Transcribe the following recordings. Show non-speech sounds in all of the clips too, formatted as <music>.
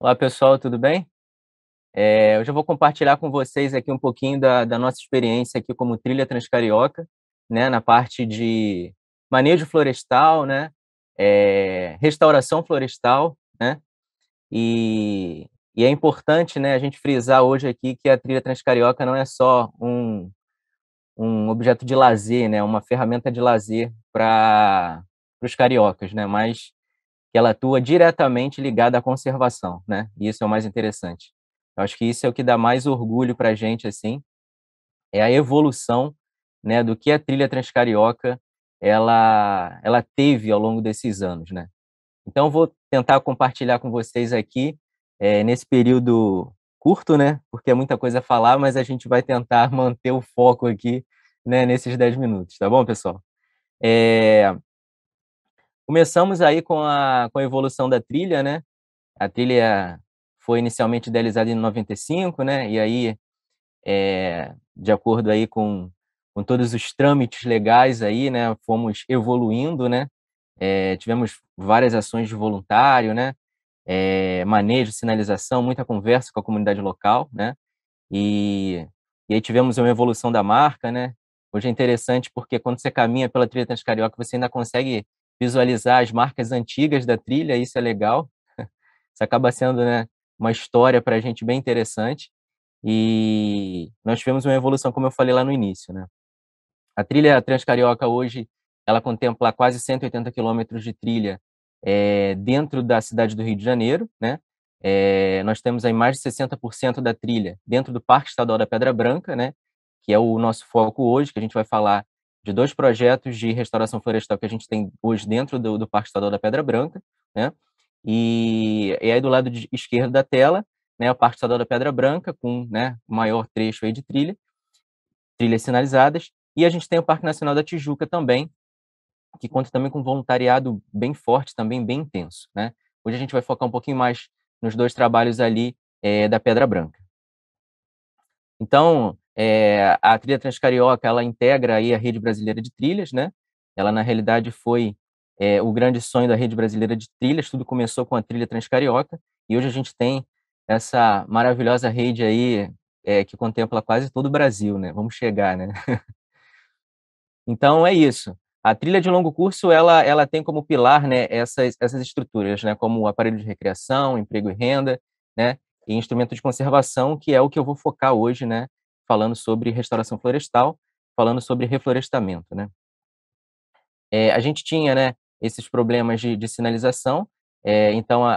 Olá, pessoal, tudo bem? É, já vou compartilhar com vocês aqui um pouquinho da, da nossa experiência aqui como Trilha Transcarioca, né, na parte de manejo florestal, né, é, restauração florestal, né, e, e, é importante, né, a gente frisar hoje aqui que a Trilha Transcarioca não é só um, um objeto de lazer, né, uma ferramenta de lazer para os cariocas, né, mas que ela atua diretamente ligada à conservação, né? E isso é o mais interessante. Eu acho que isso é o que dá mais orgulho para a gente, assim, é a evolução, né, do que a trilha transcarioca ela ela teve ao longo desses anos, né? Então vou tentar compartilhar com vocês aqui é, nesse período curto, né? Porque é muita coisa a falar, mas a gente vai tentar <laughs> manter o foco aqui, né? Nesses 10 minutos, tá bom, pessoal? É, Começamos aí com a, com a evolução da trilha, né? A trilha foi inicialmente idealizada em 95, né? E aí, é, de acordo aí com, com todos os trâmites legais aí, né? Fomos evoluindo, né? É, tivemos várias ações de voluntário, né? É, manejo, sinalização, muita conversa com a comunidade local, né? E, e aí tivemos uma evolução da marca, né? Hoje é interessante porque quando você caminha pela trilha Transcarioca, você ainda consegue visualizar as marcas antigas da trilha, isso é legal. <laughs> Isso acaba sendo né, uma história para a gente bem interessante. E nós tivemos uma evolução, como eu falei lá no início. Né? A trilha Transcarioca hoje ela contempla quase 180 quilômetros de trilha é, dentro da cidade do Rio de Janeiro. Né? É, nós temos aí mais de 60% da trilha dentro do Parque Estadual da Pedra Branca, né? que é o nosso foco hoje, que a gente vai falar de dois projetos de restauração florestal que a gente tem hoje dentro do, do Parque Estadual da Pedra Branca, né? E, e aí do lado de, esquerdo da tela, né, o Parque Estadual da Pedra Branca com, né, maior trecho aí de trilha, trilhas sinalizadas, e a gente tem o Parque Nacional da Tijuca também, que conta também com um voluntariado bem forte, também bem intenso, né? Hoje a gente vai focar um pouquinho mais nos dois trabalhos ali é, da Pedra Branca. Então, é, a trilha Transcarioca ela integra aí a rede brasileira de trilhas, né? Ela na realidade foi é, o grande sonho da rede brasileira de trilhas. Tudo começou com a trilha Transcarioca e hoje a gente tem essa maravilhosa rede aí é, que contempla quase todo o Brasil, né? Vamos chegar, né? <laughs> então é isso. A trilha de longo curso ela ela tem como pilar né essas essas estruturas, né? Como aparelho de recreação, emprego e renda, né? E instrumento de conservação que é o que eu vou focar hoje, né? falando sobre restauração florestal, falando sobre reflorestamento, né? É, a gente tinha, né, esses problemas de, de sinalização, é, então a,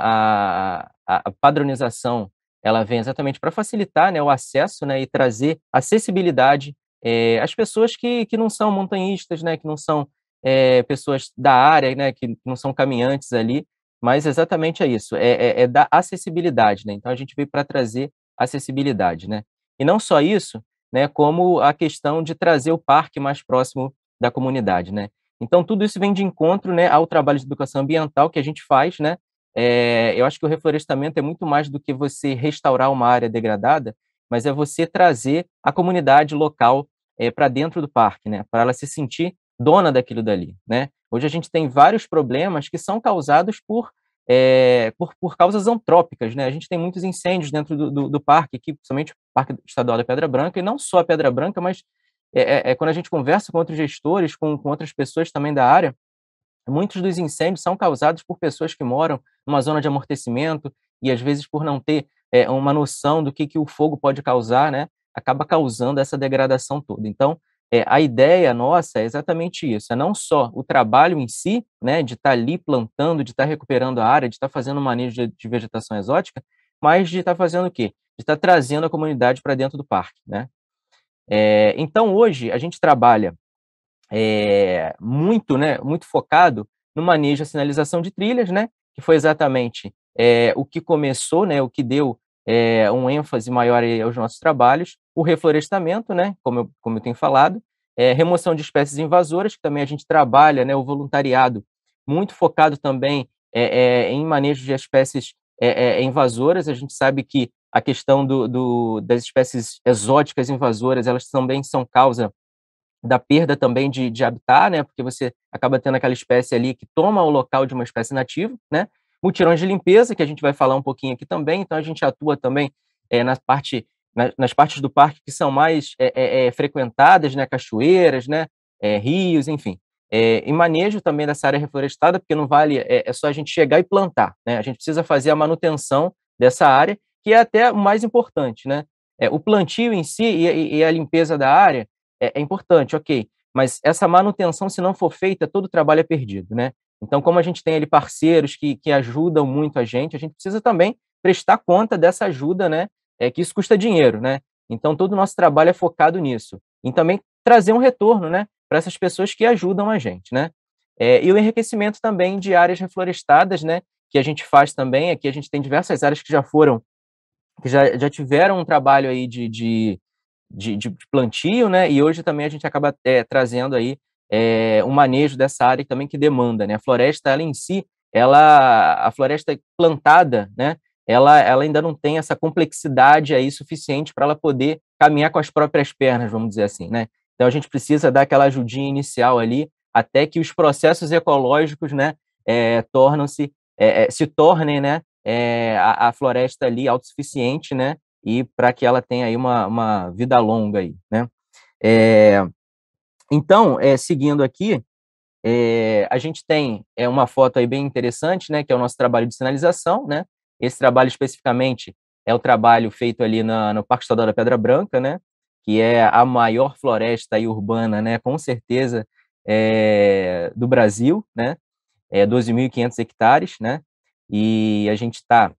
a, a, padronização ela vem exatamente para facilitar né, o acesso né, e trazer acessibilidade é, às pessoas que, que não são montanhistas, né, que não são é, pessoas da área, né, que não são caminhantes ali, mas exatamente é isso, é, é, é da acessibilidade, né? Então a gente veio para trazer acessibilidade, né? E não só isso, né, como a questão de trazer o parque mais próximo da comunidade, né? Então tudo isso vem de encontro, né, ao trabalho de educação ambiental que a gente faz, né? É, eu acho que o reflorestamento é muito mais do que você restaurar uma área degradada, mas é você trazer a comunidade local é, eh, para dentro do parque, né? Para ela se sentir dona daquilo dali, né? Hoje a gente tem vários problemas que são causados por é, por, por causas antrópicas. Né? A gente tem muitos incêndios dentro do, do, do parque, aqui, principalmente o Parque Estadual da Pedra Branca, e não só a Pedra Branca, mas é, é, é, quando a gente conversa com outros gestores, com, com outras pessoas também da área, muitos dos incêndios são causados por pessoas que moram numa zona de amortecimento e às vezes por não ter é, uma noção do que, que o fogo pode causar, né? Acaba causando essa degradação toda. Então, é, a ideia nossa é exatamente isso, é não só o trabalho em si, né, de estar tá ali plantando, de estar tá recuperando a área, de estar tá fazendo um manejo de, de, vegetação exótica, mas de estar tá fazendo o quê? De estar tá trazendo a comunidade para dentro do parque, né? É, então, hoje, a gente trabalha é, muito, né, muito focado no manejo a sinalização de trilhas, né, que foi exatamente é, o que começou, né, o que deu é, um ênfase maior aos nossos trabalhos, o reflorestamento, né, como eu, como eu tenho falado, é, remoção de espécies invasoras, que também a gente trabalha, né, o voluntariado, muito focado também é, é, em manejo de espécies é, é, invasoras. A gente sabe que a questão do, do, das espécies exóticas invasoras, elas também são causa da perda também de, de habitat, né, porque você acaba tendo aquela espécie ali que toma o local de uma espécie nativa, né, mutirões de limpeza, que a gente vai falar um pouquinho aqui também, então a gente atua também é, na parte nas, nas partes do parque que são mais é, é, é frequentadas, né, cachoeiras, né, é, rios, enfim. É, e manejo também dessa área reflorestada, porque não vale, é, só a gente chegar e plantar, né? A gente precisa fazer a manutenção dessa área, que é até o mais importante, né? o plantio em si e, e, a limpeza da área é, é importante, ok, mas essa manutenção, se não for feita, todo o trabalho é perdido, né? Então, como a gente tem ali parceiros que, que ajudam muito a gente, a gente precisa também prestar conta dessa ajuda, né? é que isso custa dinheiro, né? Então todo o nosso trabalho é focado nisso. E também trazer um retorno, né, para essas pessoas que ajudam a gente, né? É, e o enriquecimento também de áreas reflorestadas, né, que a gente faz também. Aqui a gente tem diversas áreas que já foram, que já, já tiveram um trabalho aí de, de, de, de plantio, né? E hoje também a gente acaba é, trazendo aí é, um manejo dessa área também que demanda, né? A floresta, ela em si, ela, a floresta plantada, né? ela, ela ainda não tem essa complexidade aí suficiente para ela poder caminhar com as próprias pernas, vamos dizer assim, né? Então a gente precisa dar aquela ajudinha inicial ali, até que os processos ecológicos, né, é, tornam-se, é, é se tornem, né, é, a, a, floresta ali autossuficiente, né, e para que ela tenha aí uma, uma vida longa aí, né? É, então, é, seguindo aqui, a gente tem é, uma foto aí bem interessante, né, que é o nosso trabalho de sinalização, né, esse trabalho especificamente é o trabalho feito ali na, no Parque Estadual da Pedra Branca, né? Que é a maior floresta urbana, né? Com certeza é, do Brasil, né? É 12.500 hectares, né? E a gente está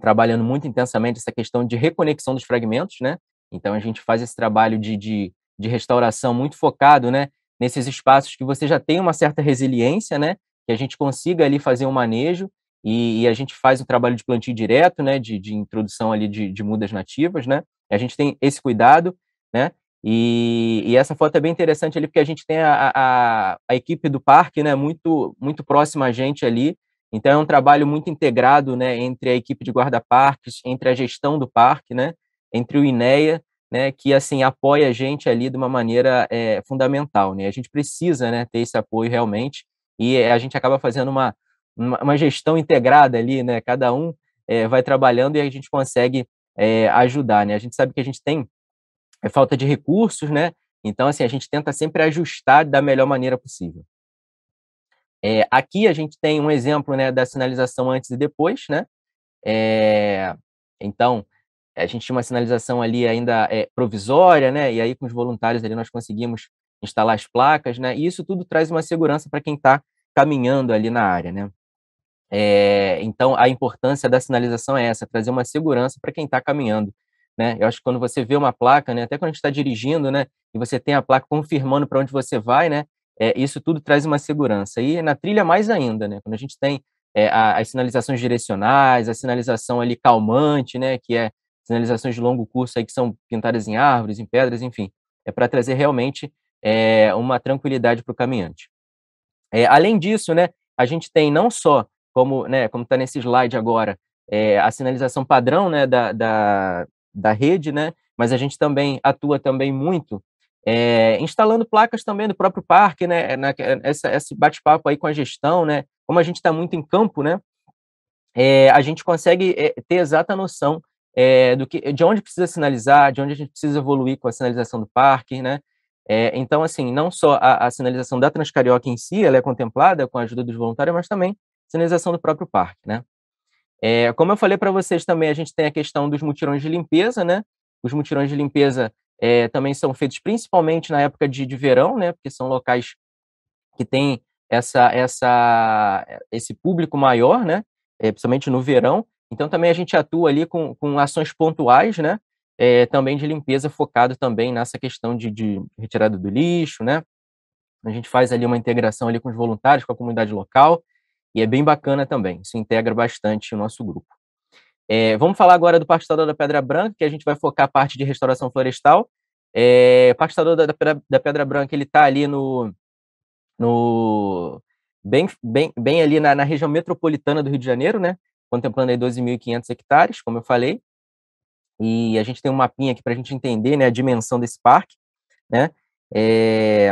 trabalhando muito intensamente essa questão de reconexão dos fragmentos, né? Então a gente faz esse trabalho de, de, de restauração muito focado, né? Nesses espaços que você já tem uma certa resiliência, né? Que a gente consiga ali fazer um manejo e, e, a gente faz um trabalho de plantio direto, né, de, de introdução ali de, de, mudas nativas, né, a gente tem esse cuidado, né, e, e, essa foto é bem interessante ali, porque a gente tem a, a, a equipe do parque, né, muito, muito próxima a gente ali, então é um trabalho muito integrado, né, entre a equipe de guarda-parques, entre a gestão do parque, né, entre o INEA, né, que assim apoia a gente ali de uma maneira é, fundamental, né? A gente precisa, né, ter esse apoio realmente e a gente acaba fazendo uma uma gestão integrada ali, né? Cada um é, vai trabalhando e a gente consegue é, ajudar, né? A gente sabe que a gente tem eh, falta de recursos, né? Então, assim, a gente tenta sempre ajustar da melhor maneira possível. É, aqui a gente tem um exemplo né, da sinalização antes e depois, né? É, então, a gente tinha uma sinalização ali ainda é, provisória, né? E aí com os voluntários ali nós conseguimos instalar as placas, né? E isso tudo traz uma segurança para quem está caminhando ali na área, né? É, então, a importância da sinalização é essa, trazer uma segurança para quem está caminhando. Né? Eu acho que quando você vê uma placa, né, até quando a gente está dirigindo, né, e você tem a placa confirmando para onde você vai, né, é, isso tudo traz uma segurança. E na trilha, mais ainda, né, quando a gente tem é, a, as sinalizações direcionais, a sinalização ali calmante, né, que é sinalizações de longo curso aí que são pintadas em árvores, em pedras, enfim, é para trazer realmente é, uma tranquilidade para o caminhante. É, além disso, né, a gente tem não só como né, como está nesse slide agora, é, a sinalização padrão né, da, da, da rede, né, mas a gente também atua também muito é, instalando placas também no próprio parque, né, na, essa, esse bate-papo aí com a gestão, né, como a gente está muito em campo, né, é, a gente consegue é, ter exata noção é, do que, de onde precisa sinalizar, de onde a gente precisa evoluir com a sinalização do parque, né, é, então, assim, não só a, a, sinalização da Transcarioca em si, ela é contemplada com a ajuda dos voluntários, mas também sinalização do próprio parque, né? É, como eu falei para vocês também, a gente tem a questão dos mutirões de limpeza, né? Os mutirões de limpeza é, também são feitos principalmente na época de, de verão, né? Porque são locais que têm essa, essa, esse público maior, né? É, principalmente no verão. Então também a gente atua ali com, com ações pontuais, né? É, também de limpeza focado também nessa questão de, de, retirada do lixo, né? A gente faz ali uma integração ali com os voluntários, com a comunidade local e é bem bacana também, isso integra bastante o nosso grupo. É, vamos falar agora do Pastador da Pedra Branca, que a gente vai focar a parte de restauração florestal. É, Pastador da, da, da Pedra Branca, ele está ali no, no bem, bem, bem ali na, na, região metropolitana do Rio de Janeiro, né? Contemplando aí 12.500 hectares, como eu falei. E a gente tem um mapinha aqui para a gente entender né, a dimensão desse parque, né? É,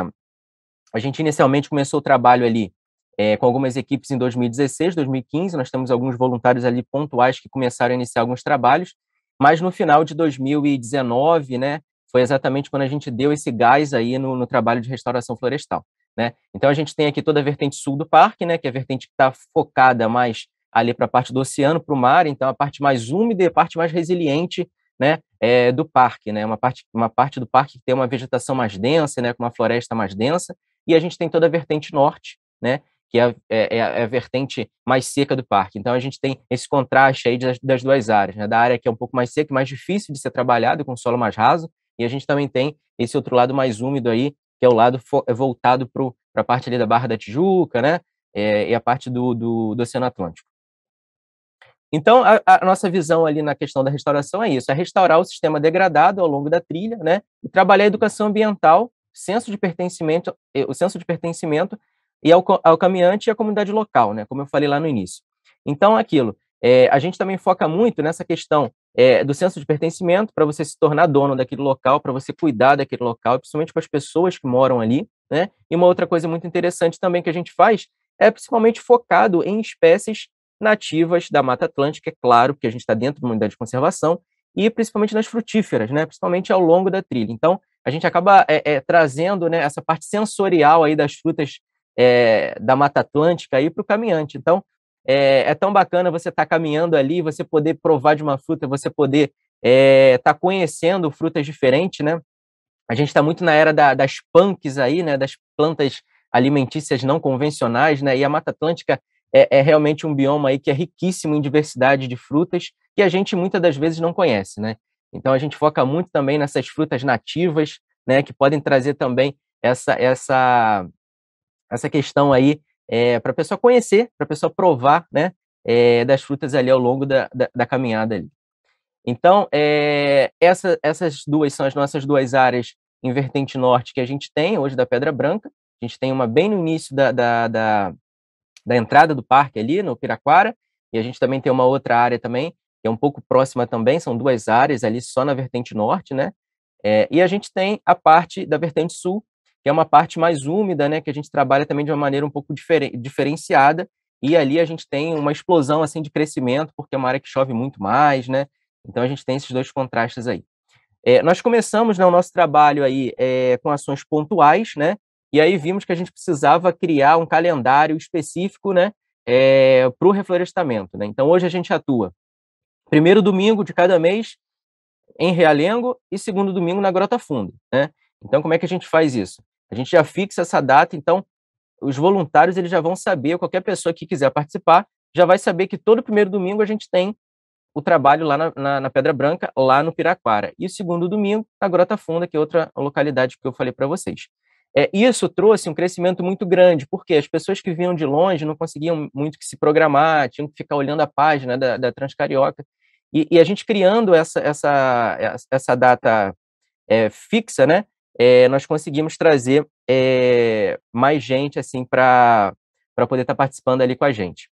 a gente inicialmente começou o trabalho ali é, com algumas equipes em 2016, 2015. Nós temos alguns voluntários ali pontuais que começaram a iniciar alguns trabalhos, mas no final de 2019, né, foi exatamente quando a gente deu esse gás aí no, no trabalho de restauração florestal. Né? Então a gente tem aqui toda a vertente sul do parque, né, que é a vertente que está focada mais ali para a parte do oceano, para o mar, então a parte mais úmida e a parte mais resiliente né, é, do parque, né, uma parte, uma parte do parque que tem uma vegetação mais densa, né, com uma floresta mais densa, e a gente tem toda a vertente norte, né, que é, é, é, é, a vertente mais seca do parque. Então a gente tem esse contraste aí das, das duas áreas, né? da área que é um pouco mais seca, mais difícil de ser trabalhado, com solo mais raso, e a gente também tem esse outro lado mais úmido aí, que é o lado é voltado para a parte ali da Barra da Tijuca, né? É, e a parte do, do, do Oceano Atlântico. Então, a, a, nossa visão ali na questão da restauração é isso: é restaurar o sistema degradado ao longo da trilha, né? E trabalhar a educação ambiental, senso de pertencimento, o senso de pertencimento e ao, ao caminhante e à comunidade local, né? Como eu falei lá no início. Então, é aquilo. É, a gente também foca muito nessa questão é, do senso de pertencimento para você se tornar dono daquele local, para você cuidar daquele local, principalmente com as pessoas que moram ali, né? E uma outra coisa muito interessante também que a gente faz é principalmente focado em espécies nativas da Mata Atlântica, é claro, porque a gente está dentro de uma unidade de conservação, e principalmente nas frutíferas, né? principalmente ao longo da trilha. Então, a gente acaba é, é, trazendo né, essa parte sensorial aí das frutas é, da Mata Atlântica aí para o caminhante. Então, é, é, tão bacana você estar tá caminhando ali, você poder provar de uma fruta, você poder estar eh, é, tá conhecendo frutas diferentes, né? A gente está muito na era da, das punks aí, né? Das plantas alimentícias não convencionais, né? E a Mata Atlântica é, é, realmente um bioma aí que é riquíssimo em diversidade de frutas que a gente muitas das vezes não conhece, né? Então a gente foca muito também nessas frutas nativas, né? Que podem trazer também essa essa essa questão aí é, eh, para a pessoa conhecer, para a pessoa provar, né, é, das frutas ali ao longo da, da, da caminhada ali. Então, é, essa, essas duas são as nossas duas áreas em vertente norte que a gente tem hoje da Pedra Branca. A gente tem uma bem no início da, da, da, da entrada do parque ali, no Piraquara, e a gente também tem uma outra área também, que é um pouco próxima também, são duas áreas ali só na vertente norte, né? É, e a gente tem a parte da vertente sul, que é uma parte mais úmida, né, que a gente trabalha também de uma maneira um pouco diferen diferenciada, e ali a gente tem uma explosão assim de crescimento, porque é uma área que chove muito mais, né? Então a gente tem esses dois contrastes aí. É, nós começamos né, o nosso trabalho aí é, com ações pontuais, né? E aí vimos que a gente precisava criar um calendário específico, né? É, para o reflorestamento. Né? Então hoje a gente atua primeiro domingo de cada mês em Realengo e segundo domingo na Grota Funda. Né? Então como é que a gente faz isso? A gente já fixa essa data, então os voluntários eles já vão saber, qualquer pessoa que quiser participar já vai saber que todo primeiro domingo a gente tem o trabalho lá na, na, na Pedra Branca, lá no Piraquara. E o segundo domingo, na Grota Funda, que é outra localidade que eu falei para vocês. É, isso trouxe um crescimento muito grande, porque as pessoas que vinham de longe não conseguiam muito que se programar, tinham que ficar olhando a página da, da Transcarioca. E, e, a gente criando essa, essa, essa data é, fixa, né? é, nós conseguimos trazer é, mais gente assim para poder estar tá participando ali com a gente.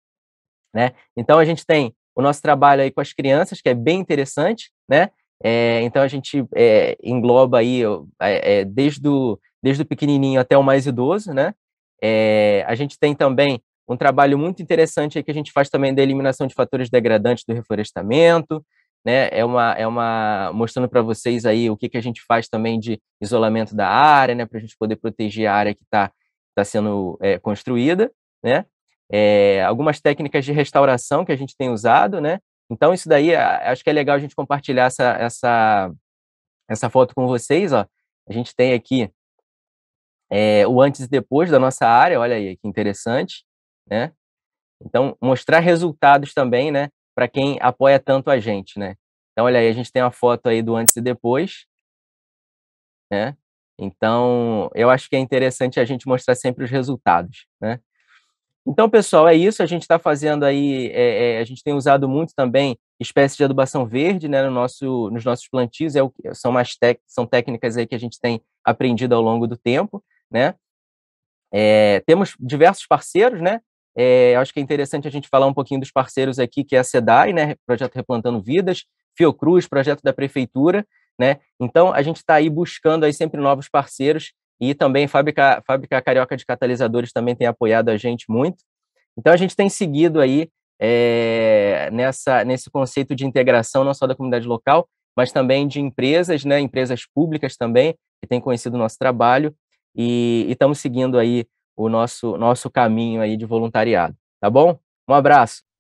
Né? Então a gente tem o nosso trabalho aí com as crianças, que é bem interessante, né? É, então a gente é, engloba aí é, desde, o, desde o pequenininho até o mais idoso, né? a gente tem também um trabalho muito interessante aí que a gente faz também da eliminação de fatores degradantes do reflorestamento, né? É uma, é uma mostrando para vocês aí o que, que a gente faz também de isolamento da área, né? Para a gente poder proteger a área que está tá sendo é, construída, né? É, algumas técnicas de restauração que a gente tem usado, né? Então isso daí, acho que é legal a gente compartilhar essa essa essa foto com vocês, ó. A gente tem aqui é, o antes e depois da nossa área, olha aí que interessante, né? Então mostrar resultados também, né? para quem apoia tanto a gente, né? Então, olha aí, a gente tem uma foto aí do antes e depois, né? Então, eu acho que é interessante a gente mostrar sempre os resultados, né? Então, pessoal, é isso. A gente está fazendo aí, é, é, a gente tem usado muito também espécies de adubação verde, né, no nosso, nos nossos plantios. É o, são umas tec, são técnicas aí que a gente tem aprendido ao longo do tempo, né? É, temos diversos parceiros, né? É, acho que é interessante a gente falar um pouquinho dos parceiros aqui, que é a SEDAI, né, Projeto Replantando Vidas, Fiocruz, projeto da Prefeitura, né? Então, a gente está aí buscando aí sempre novos parceiros e também Fábrica, Fábrica Carioca de Catalisadores também tem apoiado a gente muito. Então, a gente tem seguido aí é, nessa, nesse conceito de integração, não só da comunidade local, mas também de empresas, né? Empresas públicas também, que têm conhecido o nosso trabalho e estamos seguindo aí o nosso, nosso caminho aí de voluntariado, tá bom? Um abraço.